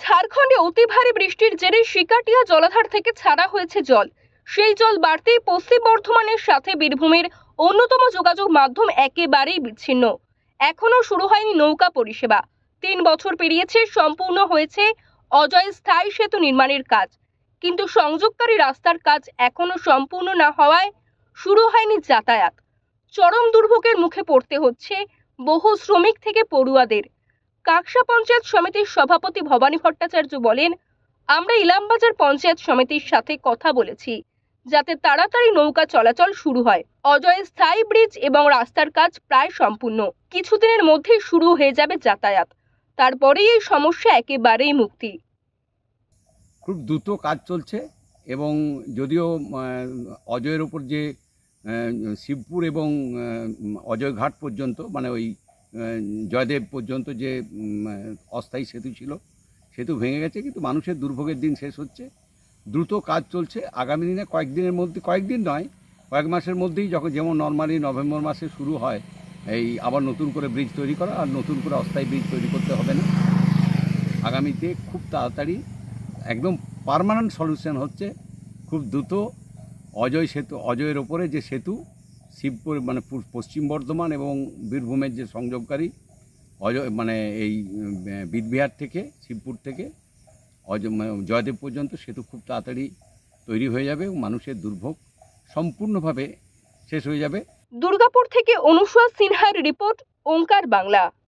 ঝাড়খণ্ডে অতি ভারী বৃষ্টির জেরে শিকাটিয়া জলাধার থেকে ছাড়া হয়েছে জল সেই জল বাড়তেই পশ্চিম বর্ধমানের সাথে বীরভূমের অন্যতম যোগাযোগ মাধ্যম একেবারেই বিচ্ছিন্ন এখনও শুরু হয়নি নৌকা পরিষেবা তিন বছর পেরিয়েছে সম্পূর্ণ হয়েছে অজয় স্থায়ী সেতু নির্মাণের কাজ কিন্তু সংযোগকারী রাস্তার কাজ এখনও সম্পূর্ণ না হওয়ায় শুরু হয়নি যাতায়াত চরম দুর্ভোগের মুখে পড়তে হচ্ছে বহু শ্রমিক থেকে পড়ুয়াদের কাকসা পঞ্চায়েত সমিতির সভাপতি ভবানী ভট্টাচার্য বলেন আমরা ইলামবাজার পঞ্চায়েত সমিতির সাথে কথা বলেছি যাতে তাড়াতাড়ি নৌকা চলাচল শুরু হয় অজয় স্থায়ী ব্রিজ এবং রাস্তার কাজ প্রায় সম্পূর্ণ কিছুদিনের মধ্যেই শুরু হয়ে যাবে যাতায়াত তারপরেই এই সমস্যা একেবারেই মুক্তি খুব দ্রুত কাজ চলছে এবং যদিও অজয়ের ওপর যে শিবপুর এবং অজয় ঘাট পর্যন্ত মানে ওই জয়দেব পর্যন্ত যে অস্থায়ী সেতু ছিল সেতু ভেঙে গেছে কিন্তু মানুষের দুর্ভোগের দিন শেষ হচ্ছে দ্রুত কাজ চলছে আগামী দিনে কয়েকদিনের মধ্যে কয়েকদিন নয় কয়েক মাসের মধ্যেই যখন যেমন নর্মালি নভেম্বর মাসে শুরু হয় এই আবার নতুন করে ব্রিজ তৈরি করা আর নতুন করে অস্থায়ী ব্রিজ তৈরি করতে হবে না আগামীতে খুব তাড়াতাড়ি একদম পারমানেন্ট সলিউশন হচ্ছে খুব দ্রুত অজয় সেতু অজয়ের ওপরে যে সেতু শিবপুর মানে পশ্চিম বর্ধমান এবং বীরভূমের যে সংযোগকারী অজ মানে এই বিদবিহার থেকে শিবপুর থেকে অজ মানে জয়দেব পর্যন্ত সেতু খুব তাড়াতাড়ি তৈরি হয়ে যাবে এবং মানুষের দুর্ভোগ সম্পূর্ণভাবে শেষ হয়ে যাবে দুর্গাপুর থেকে অনুসা সিনহার রিপোর্ট ওঙ্কার বাংলা